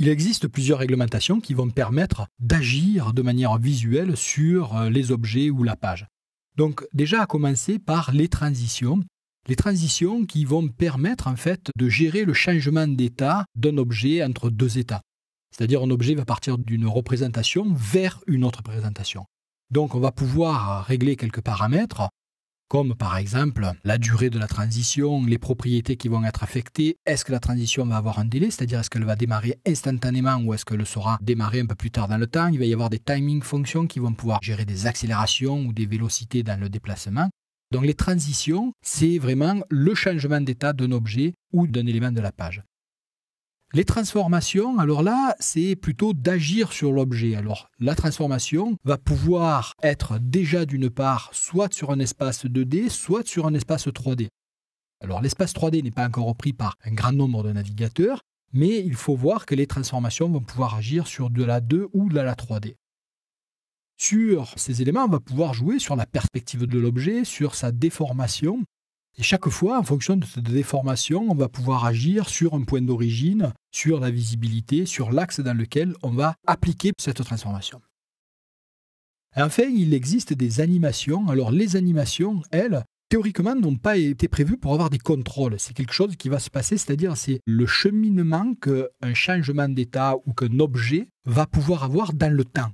Il existe plusieurs réglementations qui vont permettre d'agir de manière visuelle sur euh, les objets ou la page. Donc déjà à commencer par les transitions. Les transitions qui vont permettre en fait de gérer le changement d'état d'un objet entre deux états. C'est-à-dire un objet va partir d'une représentation vers une autre représentation. Donc on va pouvoir régler quelques paramètres comme par exemple la durée de la transition, les propriétés qui vont être affectées, est-ce que la transition va avoir un délai, c'est-à-dire est-ce qu'elle va démarrer instantanément ou est-ce qu'elle sera démarrer un peu plus tard dans le temps, il va y avoir des timing functions qui vont pouvoir gérer des accélérations ou des vélocités dans le déplacement. Donc les transitions, c'est vraiment le changement d'état d'un objet ou d'un élément de la page. Les transformations, alors là, c'est plutôt d'agir sur l'objet. Alors la transformation va pouvoir être déjà d'une part soit sur un espace 2D, soit sur un espace 3D. Alors l'espace 3D n'est pas encore repris par un grand nombre de navigateurs, mais il faut voir que les transformations vont pouvoir agir sur de la 2 ou de la 3D. Sur ces éléments, on va pouvoir jouer sur la perspective de l'objet, sur sa déformation, et chaque fois, en fonction de cette déformation, on va pouvoir agir sur un point d'origine, sur la visibilité, sur l'axe dans lequel on va appliquer cette transformation. Enfin, il existe des animations. Alors les animations, elles, théoriquement, n'ont pas été prévues pour avoir des contrôles. C'est quelque chose qui va se passer, c'est-à-dire c'est le cheminement qu'un changement d'état ou qu'un objet va pouvoir avoir dans le temps.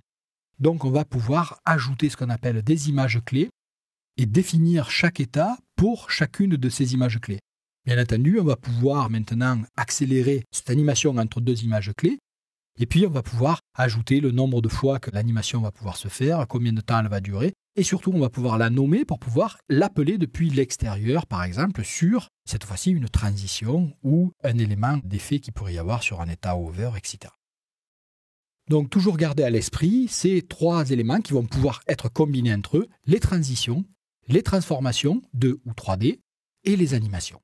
Donc on va pouvoir ajouter ce qu'on appelle des images clés et définir chaque état pour chacune de ces images clés. Bien entendu, on va pouvoir maintenant accélérer cette animation entre deux images clés. Et puis, on va pouvoir ajouter le nombre de fois que l'animation va pouvoir se faire, combien de temps elle va durer. Et surtout, on va pouvoir la nommer pour pouvoir l'appeler depuis l'extérieur, par exemple, sur, cette fois-ci, une transition ou un élément d'effet qui pourrait y avoir sur un état over, etc. Donc toujours garder à l'esprit ces trois éléments qui vont pouvoir être combinés entre eux, les transitions, les transformations 2 ou 3D et les animations.